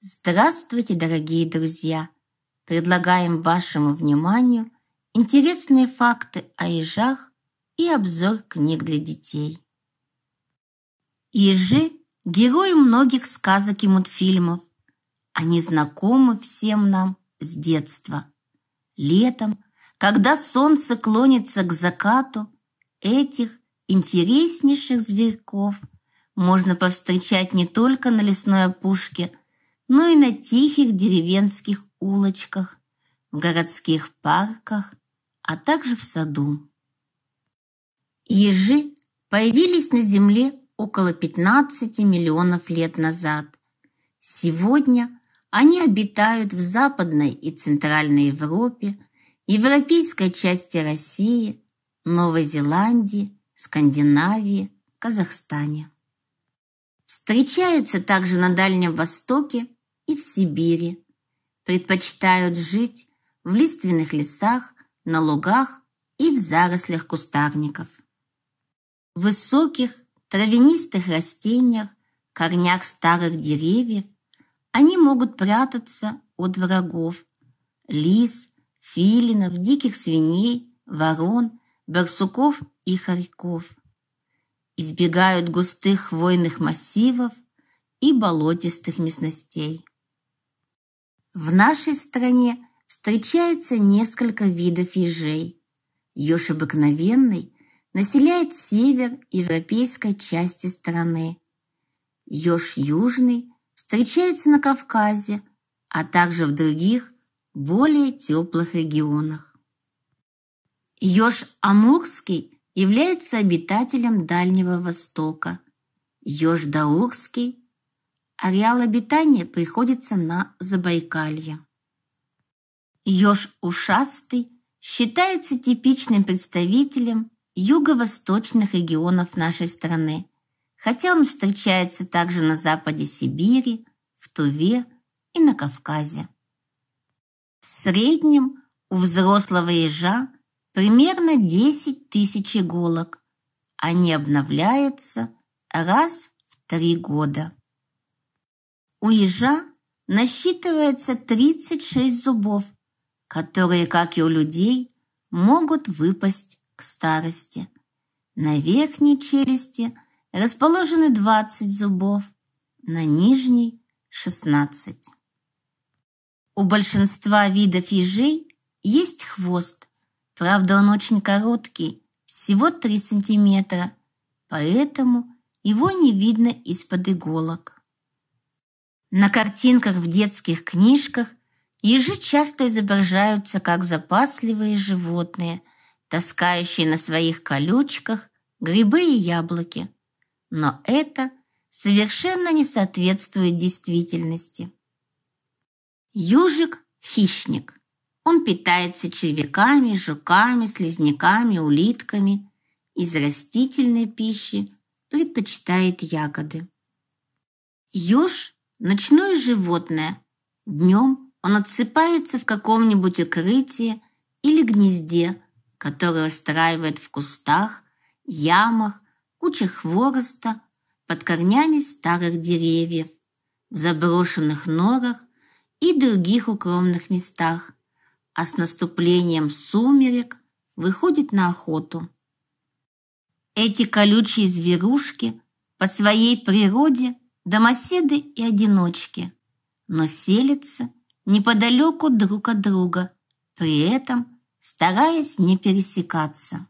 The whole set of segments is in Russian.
Здравствуйте, дорогие друзья! Предлагаем вашему вниманию интересные факты о ежах и обзор книг для детей. Ежи – герои многих сказок и мультфильмов. Они знакомы всем нам с детства. Летом, когда солнце клонится к закату, этих интереснейших зверьков можно повстречать не только на лесной опушке, но и на тихих деревенских улочках, в городских парках, а также в саду. Ежи появились на Земле около 15 миллионов лет назад. Сегодня они обитают в Западной и Центральной Европе, европейской части России, Новой Зеландии, Скандинавии, Казахстане. Встречаются также на Дальнем Востоке и в Сибири. Предпочитают жить в лиственных лесах, на лугах и в зарослях кустарников. В высоких травянистых растениях, корнях старых деревьев они могут прятаться от врагов – лис, филинов, диких свиней, ворон, барсуков и хорьков. Избегают густых хвойных массивов и болотистых местностей. В нашей стране встречается несколько видов ежей. Еж обыкновенный населяет север европейской части страны. Еж южный встречается на Кавказе, а также в других более теплых регионах. Еж амурский является обитателем Дальнего Востока. Еж даурский Ареал обитания приходится на Забайкалье. Еж ушастый считается типичным представителем юго-восточных регионов нашей страны, хотя он встречается также на западе Сибири, в Туве и на Кавказе. В среднем у взрослого ежа примерно 10 тысяч иголок. Они обновляются раз в три года. У ежа насчитывается 36 зубов, которые, как и у людей, могут выпасть к старости. На верхней челюсти расположены 20 зубов, на нижней – 16. У большинства видов ежей есть хвост, правда он очень короткий, всего 3 сантиметра, поэтому его не видно из-под иголок. На картинках в детских книжках ежи часто изображаются как запасливые животные, таскающие на своих колючках грибы и яблоки. Но это совершенно не соответствует действительности. Южик – хищник. Он питается червяками, жуками, слизняками, улитками. Из растительной пищи предпочитает ягоды. Юж Ночное животное. Днем он отсыпается в каком-нибудь укрытии или гнезде, которое устраивает в кустах, ямах, кучах хвороста, под корнями старых деревьев, в заброшенных норах и других укромных местах, а с наступлением сумерек выходит на охоту. Эти колючие зверушки по своей природе – домоседы и одиночки, но селятся неподалеку друг от друга, при этом стараясь не пересекаться.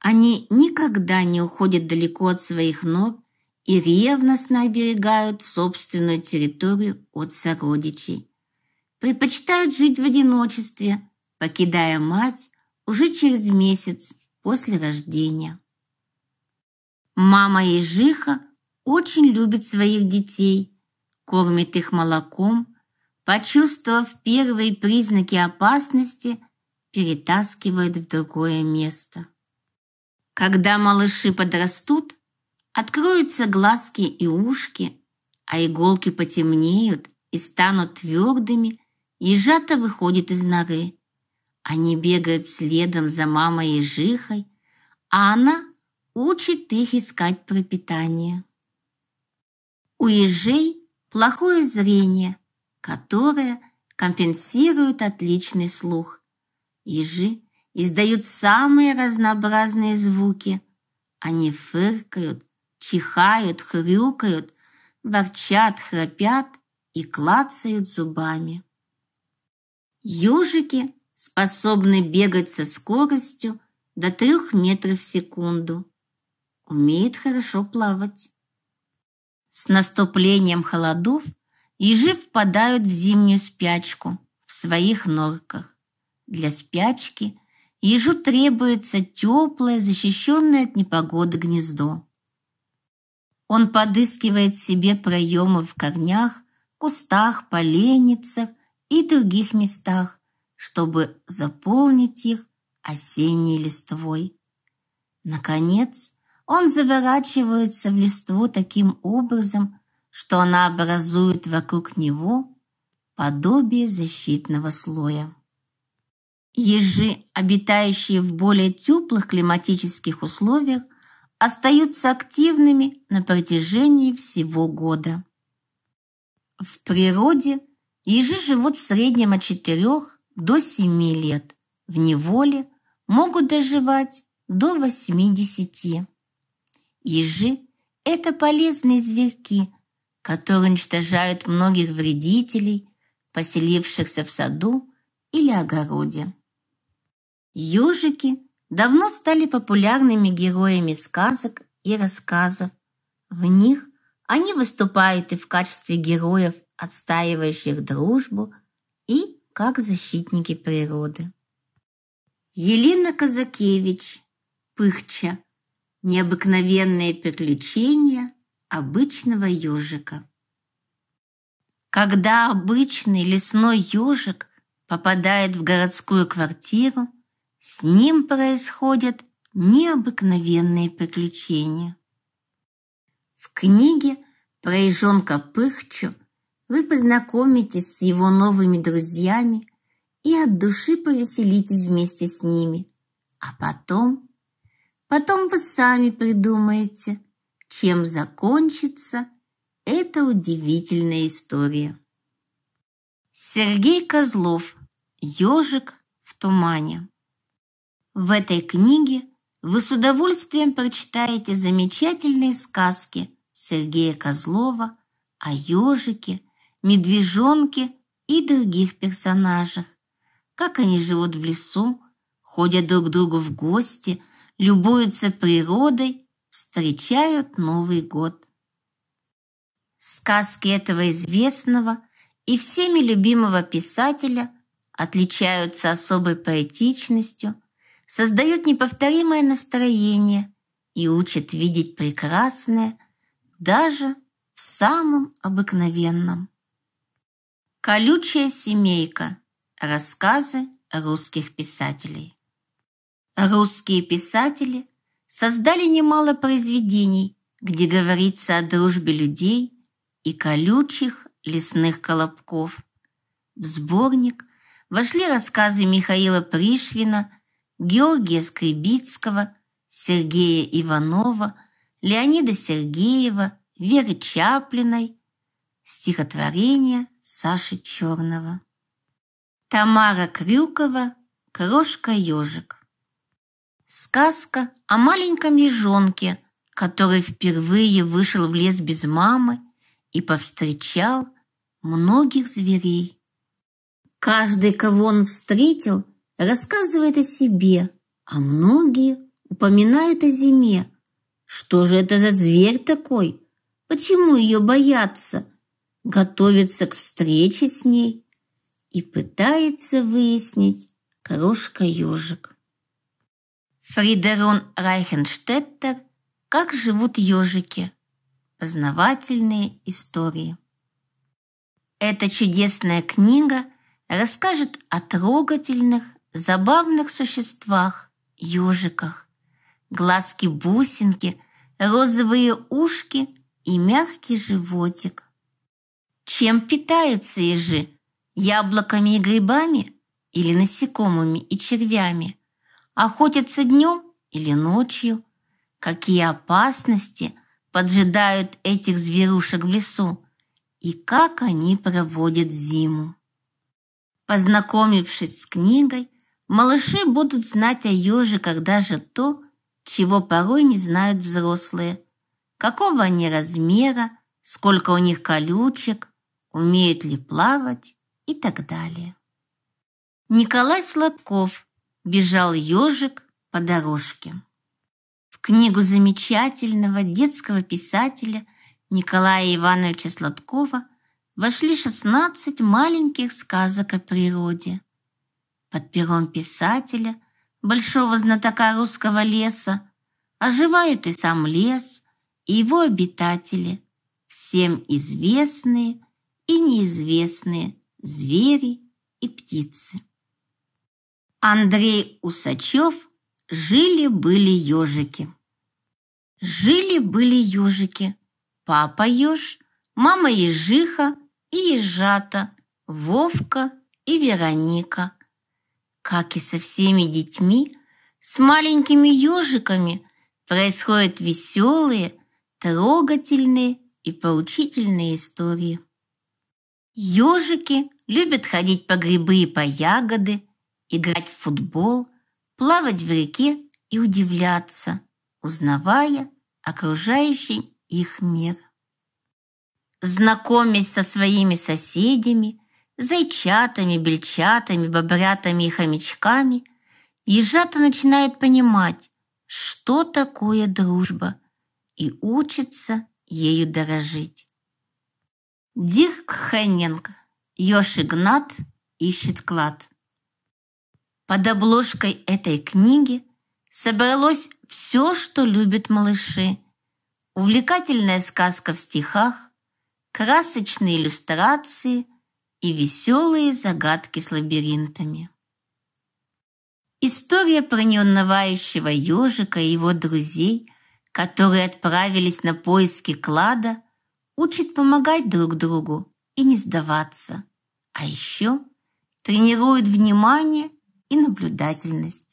Они никогда не уходят далеко от своих ног и ревностно оберегают собственную территорию от сородичей. Предпочитают жить в одиночестве, покидая мать уже через месяц после рождения. Мама Ежиха очень любит своих детей, кормит их молоком, почувствовав первые признаки опасности, перетаскивает в другое место. Когда малыши подрастут, откроются глазки и ушки, а иголки потемнеют и станут твердыми, ежата выходит из норы. Они бегают следом за мамой и жихой, а она учит их искать пропитание. У ежей плохое зрение, которое компенсирует отличный слух. Ежи издают самые разнообразные звуки. Они фыркают, чихают, хрюкают, ворчат, храпят и клацают зубами. Ёжики способны бегать со скоростью до трех метров в секунду. Умеют хорошо плавать. С наступлением холодов ежи впадают в зимнюю спячку в своих норках. Для спячки ежу требуется теплое, защищенное от непогоды гнездо. Он подыскивает себе проемы в корнях, кустах, поленницах и других местах, чтобы заполнить их осенней листвой. Наконец, он заворачивается в листву таким образом, что она образует вокруг него подобие защитного слоя. Ежи, обитающие в более теплых климатических условиях, остаются активными на протяжении всего года. В природе ежи живут в среднем от 4 до 7 лет, в неволе могут доживать до 80. Ежи – это полезные зверьки, которые уничтожают многих вредителей, поселившихся в саду или огороде. Ежики давно стали популярными героями сказок и рассказов. В них они выступают и в качестве героев, отстаивающих дружбу, и как защитники природы. Елена Казакевич, Пыхча, Необыкновенные приключения обычного ежика. Когда обычный лесной ежик попадает в городскую квартиру, с ним происходят необыкновенные приключения. В книге про ежонка Пыхчу вы познакомитесь с его новыми друзьями и от души повеселитесь вместе с ними, а потом – Потом вы сами придумаете, чем закончится эта удивительная история. Сергей Козлов «Ежик в тумане». В этой книге вы с удовольствием прочитаете замечательные сказки Сергея Козлова о ежике, медвежонке и других персонажах, как они живут в лесу, ходят друг к другу в гости – любуются природой, встречают Новый год. Сказки этого известного и всеми любимого писателя отличаются особой поэтичностью, создают неповторимое настроение и учат видеть прекрасное даже в самом обыкновенном. «Колючая семейка. Рассказы русских писателей». Русские писатели создали немало произведений, где говорится о дружбе людей и колючих лесных колобков. В сборник вошли рассказы Михаила Пришвина, Георгия Скребицкого, Сергея Иванова, Леонида Сергеева, Веры Чаплиной, стихотворение Саши Черного. Тамара Крюкова «Крошка-ежик». Сказка о маленьком ежонке, который впервые вышел в лес без мамы и повстречал многих зверей. Каждый, кого он встретил, рассказывает о себе, а многие упоминают о зиме. Что же это за зверь такой? Почему ее боятся? Готовится к встрече с ней и пытается выяснить крошка-ежик. Фридерон Райхенштеттер «Как живут ежики. Познавательные истории». Эта чудесная книга расскажет о трогательных, забавных существах, ежиках. Глазки-бусинки, розовые ушки и мягкий животик. Чем питаются ежи? Яблоками и грибами или насекомыми и червями? Охотятся днем или ночью? Какие опасности поджидают этих зверушек в лесу? И как они проводят зиму? Познакомившись с книгой, малыши будут знать о ежиках даже то, чего порой не знают взрослые. Какого они размера, сколько у них колючек, умеют ли плавать и так далее. Николай Сладков – бежал ежик по дорожке. В книгу замечательного детского писателя Николая Ивановича Сладкова вошли 16 маленьких сказок о природе. Под пером писателя, большого знатока русского леса, оживает и сам лес, и его обитатели, всем известные и неизвестные звери и птицы. Андрей Усачев «Жили-были ежики». Жили-были ежики. Папа еж, мама ежиха и ежата, Вовка и Вероника. Как и со всеми детьми, с маленькими ежиками происходят веселые, трогательные и поучительные истории. Ежики любят ходить по грибы и по ягоды – играть в футбол, плавать в реке и удивляться, узнавая окружающий их мир. Знакомясь со своими соседями, зайчатами, бельчатами, бобрятами и хомячками, ежата начинает понимать, что такое дружба, и учится ею дорожить. Дирк Хеннинг «Ёж Игнат ищет клад». Под обложкой этой книги собралось все, что любят малыши. Увлекательная сказка в стихах, красочные иллюстрации и веселые загадки с лабиринтами. История про неунывающего ежика и его друзей, которые отправились на поиски клада, учит помогать друг другу и не сдаваться, а еще тренирует внимание – и наблюдательность.